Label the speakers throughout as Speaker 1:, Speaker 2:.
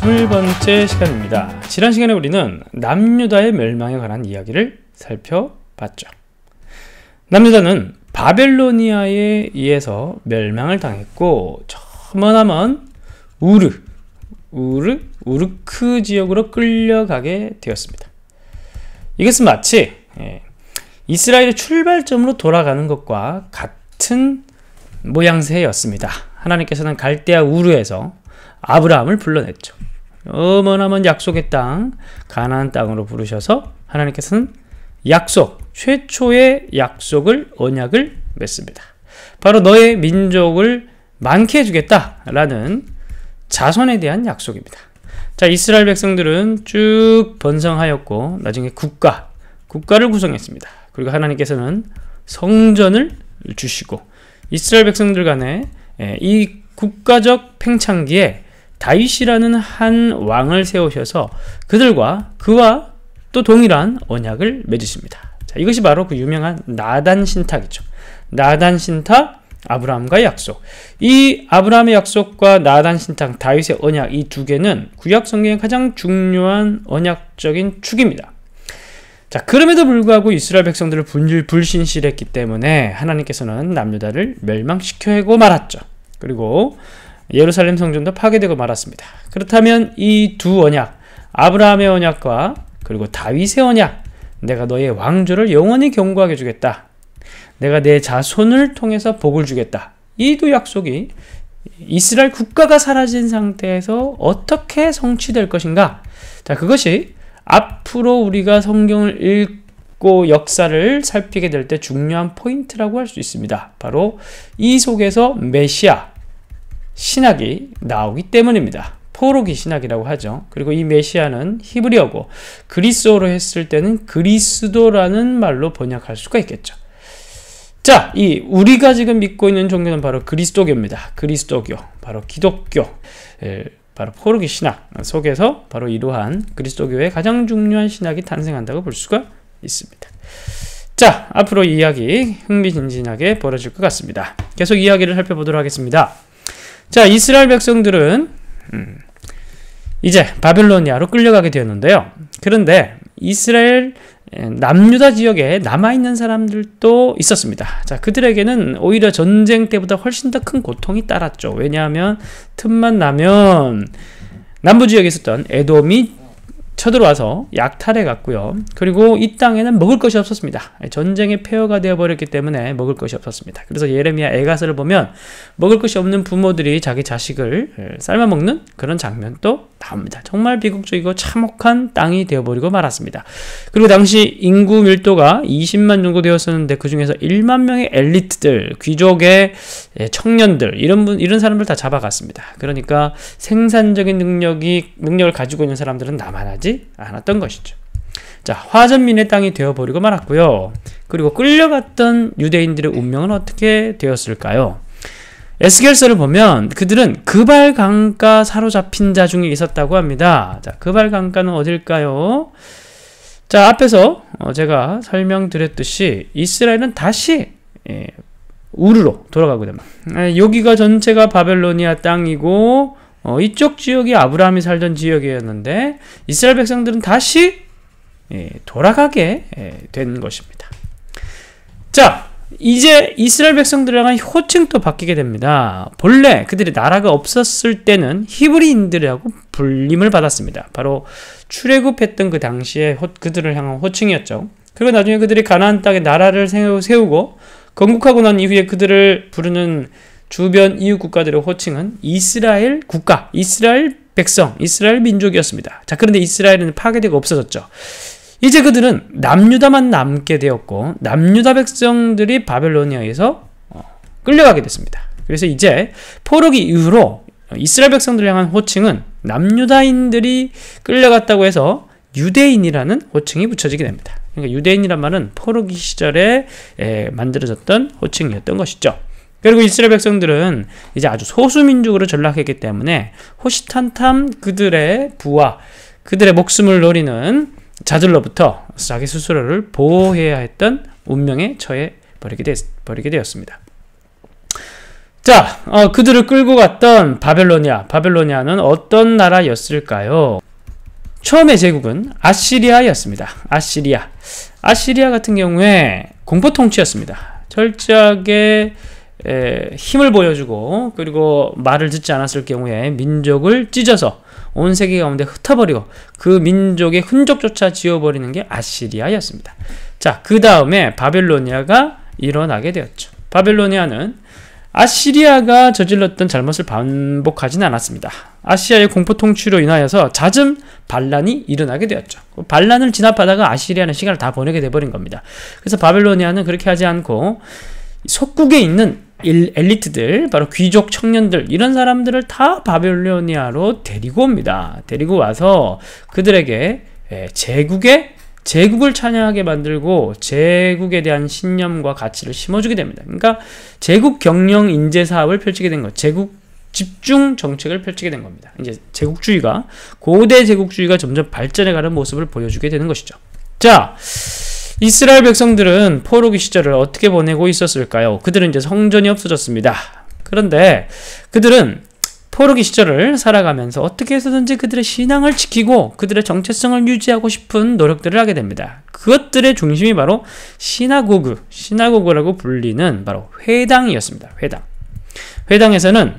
Speaker 1: 20번째 시간입니다. 지난 시간에 우리는 남유다의 멸망에 관한 이야기를 살펴봤죠. 남유다는 바벨로니아에 의해서 멸망을 당했고 저만하면 우르, 우르, 우르크 지역으로 끌려가게 되었습니다. 이것은 마치 예, 이스라엘의 출발점으로 돌아가는 것과 같은 모양새였습니다. 하나님께서는 갈대아 우르에서 아브라함을 불러냈죠. 어머나먼 약속의 땅 가나안 땅으로 부르셔서 하나님께서는 약속 최초의 약속을 언약을 맺습니다. 바로 너의 민족을 많게 해주겠다라는 자손에 대한 약속입니다. 자 이스라엘 백성들은 쭉 번성하였고 나중에 국가 국가를 구성했습니다. 그리고 하나님께서는 성전을 주시고 이스라엘 백성들 간에 예, 이 국가적 팽창기에 다윗이라는 한 왕을 세우셔서 그들과 그와 또 동일한 언약을 맺으십니다. 자, 이것이 바로 그 유명한 나단 신탁이죠. 나단 신탁, 아브라함과의 약속. 이 아브라함의 약속과 나단 신탁, 다윗의 언약 이 두 개는 구약 성경의 가장 중요한 언약적인 축입니다. 자, 그럼에도 불구하고 이스라엘 백성들을 분질 불신실했기 때문에 하나님께서는 남유다를 멸망시켜고 말았죠. 그리고 예루살렘 성전도 파괴되고 말았습니다. 그렇다면 이 두 언약, 아브라함의 언약과 그리고 다윗의 언약, 내가 너의 왕조를 영원히 경고하게 주겠다. 내가 내 자손을 통해서 복을 주겠다. 이 두 약속이 이스라엘 국가가 사라진 상태에서 어떻게 성취될 것인가? 자, 그것이 앞으로 우리가 성경을 읽고 역사를 살피게 될 때 중요한 포인트라고 할 수 있습니다. 바로 이 속에서 메시아, 신학이 나오기 때문입니다. 포로기 신학이라고 하죠. 그리고 이 메시아는 히브리어고 그리스어로 했을 때는 그리스도라는 말로 번역할 수가 있겠죠. 자, 이 우리가 지금 믿고 있는 종교는 바로 그리스도교입니다. 그리스도교, 바로 기독교, 예, 바로 포르기 신학 속에서 바로 이러한 그리스도교의 가장 중요한 신학이 탄생한다고 볼 수가 있습니다. 자, 앞으로 이야기 흥미진진하게 벌어질 것 같습니다. 계속 이야기를 살펴보도록 하겠습니다. 자, 이스라엘 백성들은 음, 이제 바빌로니아로 끌려가게 되었는데요. 그런데 이스라엘 남유다 지역에 남아있는 사람들도 있었습니다. 자, 그들에게는 오히려 전쟁 때보다 훨씬 더 큰 고통이 따랐죠. 왜냐하면 틈만 나면 남부 지역에 있었던 에돔이 쳐들어와서 약탈해 갔고요. 그리고 이 땅에는 먹을 것이 없었습니다. 전쟁의 폐허가 되어버렸기 때문에 먹을 것이 없었습니다. 그래서 예레미야 애가서를 보면 먹을 것이 없는 부모들이 자기 자식을 삶아먹는 그런 장면도 나옵니다. 정말 비극적이고 참혹한 땅이 되어버리고 말았습니다. 그리고 당시 인구 밀도가 20만 정도 되었었는데 그 중에서 1만 명의 엘리트들, 귀족의 예, 청년들 이런 분 이런 사람들 다 잡아갔습니다. 그러니까 생산적인 능력이 능력을 가지고 있는 사람들은 남아나지 않았던 것이죠. 자, 화전민의 땅이 되어버리고 말았고요. 그리고 끌려갔던 유대인들의 운명은 어떻게 되었을까요? 에스겔서를 보면 그들은 그발강가 사로잡힌 자 중에 있었다고 합니다. 자, 그발강가는 어딜까요? 자, 앞에서 어, 제가 설명드렸듯이 이스라엘은 다시 예, 우르로 돌아가고 됩니다. 예, 여기가 전체가 바벨로니아 땅이고 어, 이쪽 지역이 아브라함이 살던 지역이었는데 이스라엘 백성들은 다시 예, 돌아가게 된 것입니다. 자, 이제 이스라엘 백성들이랑한 호칭도 바뀌게 됩니다. 본래 그들이 나라가 없었을 때는 히브리인들이라고 불림을 받았습니다. 바로 출애굽했던 그 당시에 그들을 향한 호칭이었죠. 그리고 나중에 그들이 가나안 땅에 나라를 세우고 건국하고 난 이후에 그들을 부르는 주변 이웃 국가들의 호칭은 이스라엘 국가, 이스라엘 백성, 이스라엘 민족이었습니다. 자, 그런데 이스라엘은 파괴되고 없어졌죠. 이제 그들은 남유다만 남게 되었고 남유다 백성들이 바벨로니아에서 어, 끌려가게 됐습니다. 그래서 이제 포로기 이후로 이스라엘 백성들을 향한 호칭은 남유다인들이 끌려갔다고 해서 유대인이라는 호칭이 붙여지게 됩니다. 그러니까 유대인이란 말은 포로기 시절에 만들어졌던 호칭이었던 것이죠. 그리고 이스라엘 백성들은 이제 아주 소수민족으로 전락했기 때문에 호시탄탐 그들의 부와 그들의 목숨을 노리는 자들로부터 자기 스스로를 보호해야 했던 운명에 처해 버리게, 되, 버리게 되었습니다. 자, 어, 그들을 끌고 갔던 바벨로니아. 바벨로니아는 어떤 나라였을까요? 처음의 제국은 아시리아였습니다. 아시리아. 아시리아 같은 경우에 공포 통치였습니다. 철저하게 에, 힘을 보여주고 그리고 말을 듣지 않았을 경우에 민족을 찢어서 온 세계 가운데 흩어버리고 그 민족의 흔적조차 지워버리는 게 아시리아였습니다. 자, 그 다음에 바벨로니아가 일어나게 되었죠. 바벨로니아는 아시리아가 저질렀던 잘못을 반복하진 않았습니다. 아시아의 공포 통치로 인하여서 잦은 반란이 일어나게 되었죠. 그 반란을 진압하다가 아시리아는 시간을 다 보내게 돼버린 겁니다. 그래서 바벨로니아는 그렇게 하지 않고 속국에 있는 일, 엘리트들, 바로 귀족 청년들 이런 사람들을 다 바벨로니아로 데리고 옵니다. 데리고 와서 그들에게 예, 제국의 제국을 찬양하게 만들고 제국에 대한 신념과 가치를 심어주게 됩니다. 그러니까 제국 경영 인재 사업을 펼치게 된 것, 제국 집중 정책을 펼치게 된 겁니다. 이제 제국주의가 고대 제국주의가 점점 발전해가는 모습을 보여주게 되는 것이죠. 자. 이스라엘 백성들은 포로기 시절을 어떻게 보내고 있었을까요? 그들은 이제 성전이 없어졌습니다. 그런데 그들은 포로기 시절을 살아가면서 어떻게 해서든지 그들의 신앙을 지키고 그들의 정체성을 유지하고 싶은 노력들을 하게 됩니다. 그것들의 중심이 바로 시나고그, 시나고그라고 불리는 바로 회당이었습니다. 회당. 회당에서는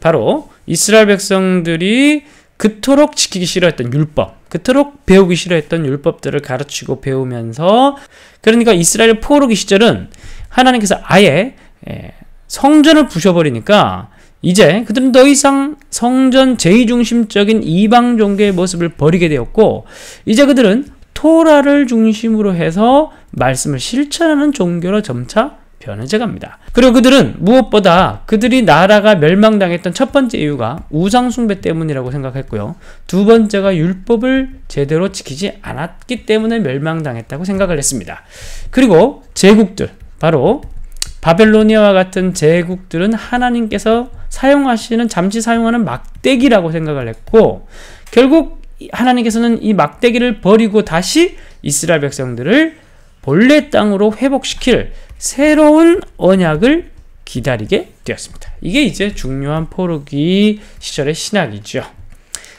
Speaker 1: 바로 이스라엘 백성들이 그토록 지키기 싫어했던 율법, 그토록 배우기 싫어했던 율법들을 가르치고 배우면서 그러니까 이스라엘 포로기 시절은 하나님께서 아예 예, 성전을 부셔버리니까 이제 그들은 더 이상 성전 제의중심적인 이방 종교의 모습을 버리게 되었고 이제 그들은 토라를 중심으로 해서 말씀을 실천하는 종교로 점차 변호제갑니다. 그리고 그들은 무엇보다 그들이 나라가 멸망당했던 첫 번째 이유가 우상숭배 때문이라고 생각했고요. 두 번째가 율법을 제대로 지키지 않았기 때문에 멸망당했다고 생각을 했습니다. 그리고 제국들, 바로 바벨로니아와 같은 제국들은 하나님께서 사용하시는, 잠시 사용하는 막대기라고 생각을 했고, 결국 하나님께서는 이 막대기를 버리고 다시 이스라엘 백성들을 본래 땅으로 회복시킬 새로운 언약을 기다리게 되었습니다. 이게 이제 중요한 포로기 시절의 신학이죠.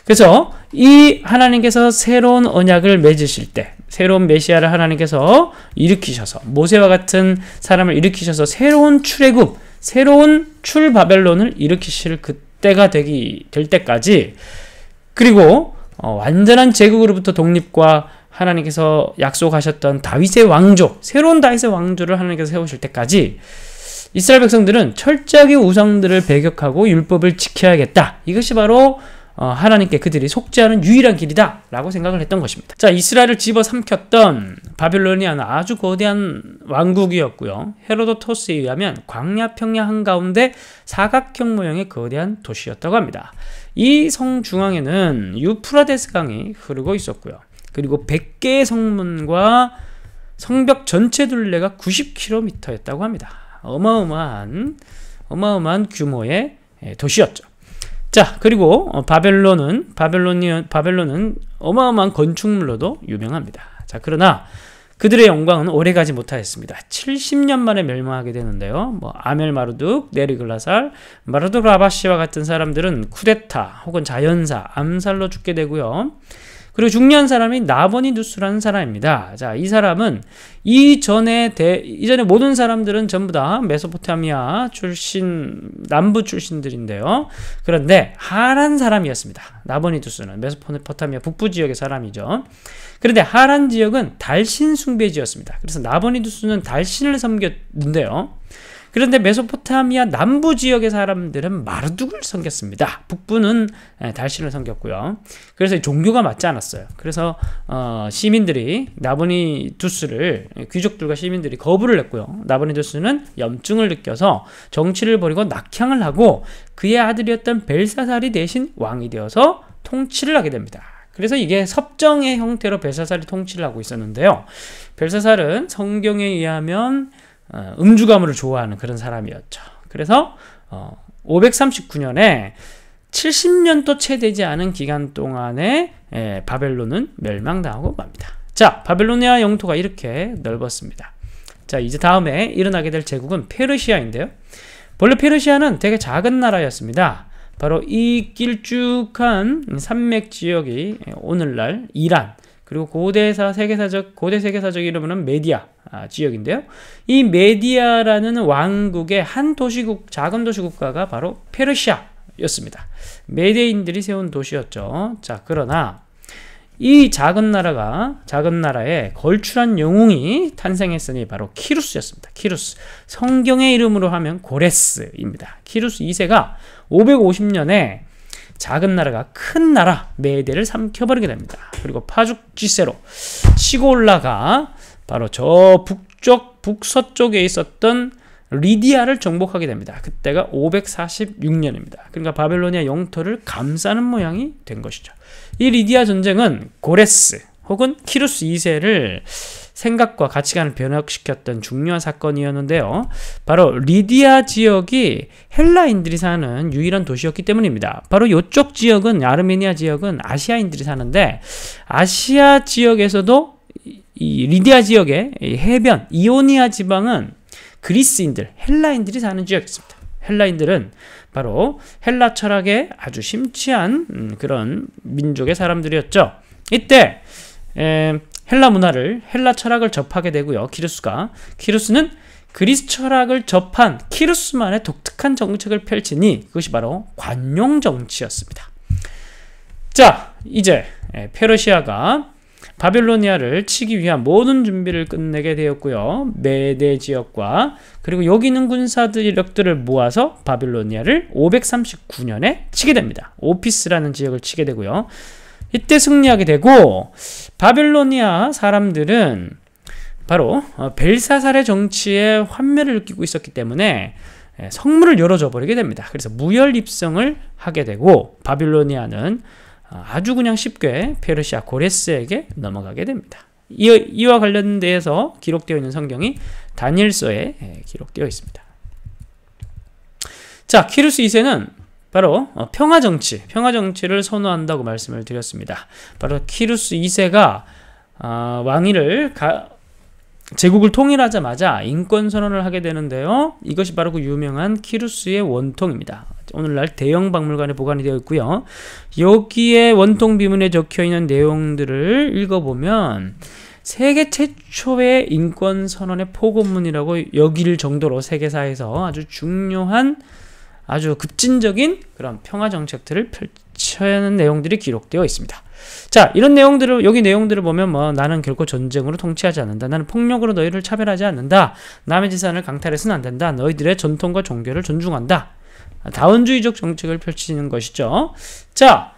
Speaker 1: 그래서 이 하나님께서 새로운 언약을 맺으실 때 새로운 메시아를 하나님께서 일으키셔서 모세와 같은 사람을 일으키셔서 새로운 출애굽, 새로운 출바벨론을 일으키실 그때가 되기 될 때까지 그리고 어, 완전한 제국으로부터 독립과 하나님께서 약속하셨던 다윗의 왕조, 새로운 다윗의 왕조를 하나님께서 세우실 때까지 이스라엘 백성들은 철저하게 우상들을 배격하고 율법을 지켜야겠다. 이것이 바로 어, 하나님께 그들이 속죄하는 유일한 길이다 라고 생각을 했던 것입니다 자 이스라엘을 집어삼켰던 바빌로니아는 아주 거대한 왕국이었고요 헤로도토스에 의하면 광야 평야 한가운데 사각형 모형의 거대한 도시였다고 합니다 이 성 중앙에는 유프라데스 강이 흐르고 있었고요 그리고 100개의 성문과 성벽 전체 둘레가 90km였다고 합니다. 어마어마한 어마어마한 규모의 예, 도시였죠. 자, 그리고 어, 바벨론은 바벨론이 바벨론은 어마어마한 건축물로도 유명합니다. 자, 그러나 그들의 영광은 오래가지 못하였습니다. 70년 만에 멸망하게 되는데요. 뭐 아멜 마르둑, 네리글라살, 마르둑 라바시와 같은 사람들은 쿠데타 혹은 자연사, 암살로 죽게 되고요. 그리고 중요한 사람이 나버니 누스라는 사람입니다. 자, 이 사람은 이전에 대, 이전에 모든 사람들은 전부 다 메소포타미아 출신, 남부 출신들인데요. 그런데 하란 사람이었습니다. 나버니 누스는 메소포타미아 북부 지역의 사람이죠. 그런데 하란 지역은 달신 숭배지였습니다. 그래서 나버니 누스는 달신을 섬겼는데요. 그런데 메소포타미아 남부 지역의 사람들은 마르둑을 섬겼습니다. 북부는 예, 달신을 섬겼고요. 그래서 종교가 맞지 않았어요. 그래서 어, 시민들이 나보니두스를 예, 귀족들과 시민들이 거부를 했고요. 나보니두스는 염증을 느껴서 정치를 벌이고 낙향을 하고 그의 아들이었던 벨사살이 대신 왕이 되어서 통치를 하게 됩니다. 그래서 이게 섭정의 형태로 벨사살이 통치를 하고 있었는데요. 벨사살은 성경에 의하면 어, 음주가물을 좋아하는 그런 사람이었죠. 그래서 539년에 어, 70년도 채 되지 않은 기간 동안에 예, 바벨론은 멸망당하고 맙니다. 자, 바벨로니아 영토가 이렇게 넓었습니다. 자, 이제 다음에 일어나게 될 제국은 페르시아인데요. 원래 페르시아는 되게 작은 나라였습니다. 바로 이 길쭉한 산맥 지역이 오늘날 이란, 그리고 고대사 세계사적 고대 세계사적 이름은 메디아 아, 지역인데요. 이 메디아라는 왕국의 한 도시국 작은 도시국가가 바로 페르시아였습니다. 메데인들이 세운 도시였죠. 자 그러나 이 작은 나라가 작은 나라에 걸출한 영웅이 탄생했으니 바로 키루스였습니다. 키루스 성경의 이름으로 하면 고레스입니다. 키루스 2세가 550년에 작은 나라가 큰 나라 메대를 삼켜버리게 됩니다. 그리고 파죽지세로 치고 올라가 바로 저 북쪽 북서쪽에 있었던 리디아를 정복하게 됩니다. 그때가 546년입니다. 그러니까 바벨로니아 영토를 감싸는 모양이 된 것이죠. 이 리디아 전쟁은 고레스 혹은 키루스 2세를 생각과 가치관을 변혁시켰던 중요한 사건이었는데요. 바로 리디아 지역이 헬라인들이 사는 유일한 도시였기 때문입니다. 바로 이쪽 지역은 아르메니아 지역은 아시아인들이 사는데 아시아 지역에서도 이 리디아 지역의 해변 이오니아 지방은 그리스인들 헬라인들이 사는 지역이었습니다. 헬라인들은 바로 헬라 철학에 아주 심취한 음, 그런 민족의 사람들이었죠. 이때 에, 헬라 문화를 헬라 철학을 접하게 되고요. 키루스가 키루스는 그리스 철학을 접한 키루스만의 독특한 정책을 펼치니 그것이 바로 관용 정치였습니다. 자, 이제 페르시아가 바빌로니아를 치기 위한 모든 준비를 끝내게 되었고요. 메대 지역과 그리고 여기 있는 군사들 인력들을 모아서 바빌로니아를 539년에 치게 됩니다. 오피스라는 지역을 치게 되고요. 이때 승리하게 되고 바빌로니아 사람들은 바로 어, 벨사살의 정치에 환멸을 느끼고 있었기 때문에 예, 성문을 열어줘 버리게 됩니다. 그래서 무혈 입성을 하게 되고 바빌로니아는 어, 아주 그냥 쉽게 페르시아 고레스에게 넘어가게 됩니다. 이와 관련돼서 기록되어 있는 성경이 다니엘서에 예, 기록되어 있습니다. 자, 키루스 2세는 바로 어, 평화 정치, 평화 정치를 선호한다고 말씀을 드렸습니다. 바로 키루스 2세가 아, 왕위를 가, 제국을 통일하자마자 인권 선언을 하게 되는데요. 이것이 바로 그 유명한 키루스의 원통입니다. 오늘날 대형 박물관에 보관이 되어 있고요. 여기에 원통 비문에 적혀 있는 내용들을 읽어보면 세계 최초의 인권 선언의 포고문이라고 여길 정도로 세계사에서 아주 중요한 아주 급진적인 그런 평화 정책들을 펼치는 내용들이 기록되어 있습니다. 자, 이런 내용들을 여기 내용들을 보면 뭐 나는 결코 전쟁으로 통치하지 않는다. 나는 폭력으로 너희를 차별하지 않는다. 남의 재산을 강탈해서는 안 된다. 너희들의 전통과 종교를 존중한다. 다원주의적 정책을 펼치는 것이죠. 자,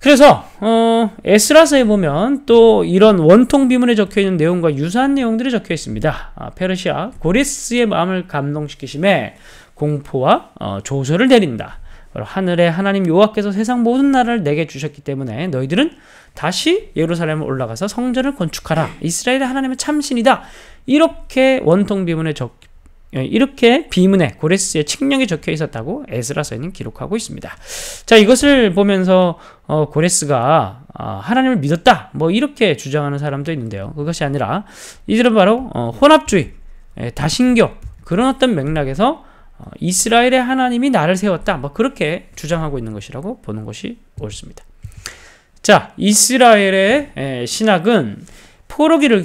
Speaker 1: 그래서 어, 에스라서에 보면 또 이런 원통 비문에 적혀 있는 내용과 유사한 내용들이 적혀 있습니다. 아, 페르시아 고레스의 마음을 감동시키심에 공포와 어, 조소를 내린다. 하늘의 하나님 여호와께서 세상 모든 나라를 내게 주셨기 때문에 너희들은 다시 예루살렘을 올라가서 성전을 건축하라. 이스라엘의 하나님의 참신이다. 이렇게 원통 비문에 적 어, 이렇게 비문에 고레스의 칙령이 적혀 있었다고 에스라서에는 기록하고 있습니다. 자 이것을 보면서 어, 고레스가 어, 하나님을 믿었다 뭐 이렇게 주장하는 사람도 있는데요. 그것이 아니라 이들은 바로 어, 혼합주의, 예, 다신교 그런 어떤 맥락에서 어, 이스라엘의 하나님이 나를 세웠다. 뭐 그렇게 주장하고 있는 것이라고 보는 것이 옳습니다. 자, 이스라엘의 신학은 포로기를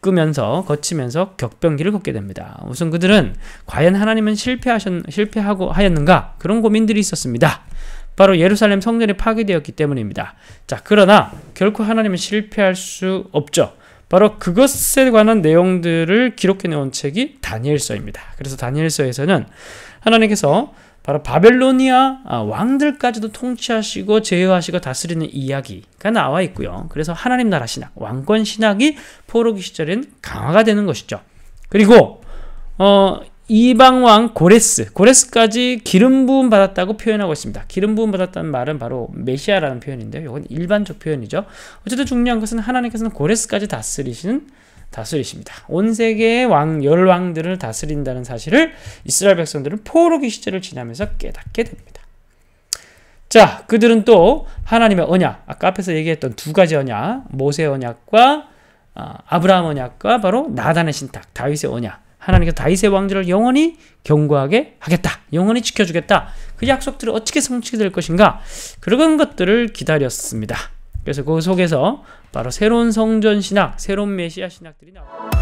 Speaker 1: 겪으면서 거치면서 격변기를 겪게 됩니다. 우선 그들은 과연 하나님은 실패하셨, 실패하고 하였는가 그런 고민들이 있었습니다. 바로 예루살렘 성전이 파괴되었기 때문입니다. 자, 그러나 결코 하나님은 실패할 수 없죠. 바로 그것에 관한 내용들을 기록해 놓은 책이 다니엘서입니다. 그래서 다니엘서에서는 하나님께서 바로 바벨로니아 아, 왕들까지도 통치하시고 제어하시고 다스리는 이야기가 나와 있고요. 그래서 하나님 나라 신학, 왕권 신학이 포로기 시절엔 강화가 되는 것이죠. 그리고 어, 이방왕 고레스, 고레스까지 기름 부음 받았다고 표현하고 있습니다. 기름 부음 받았다는 말은 바로 메시아라는 표현인데요. 이건 일반적 표현이죠. 어쨌든 중요한 것은 하나님께서는 고레스까지 다스리시는 다스리십니다. 온 세계의 왕, 열왕들을 다스린다는 사실을 이스라엘 백성들은 포로기 시절을 지나면서 깨닫게 됩니다. 자, 그들은 또 하나님의 언약, 아까 앞에서 얘기했던 두 가지 언약, 모세 언약과 아, 아브라함 언약과 바로 나단의 신탁, 다윗의 언약, 하나님께서 다윗의 왕조를 영원히 경고하게 하겠다. 영원히 지켜주겠다. 그 약속들을 어떻게 성취될 것인가? 그런 것들을 기다렸습니다. 그래서 그 속에서 바로 새로운 성전 신학, 새로운 메시아 신학들이 나옵니다.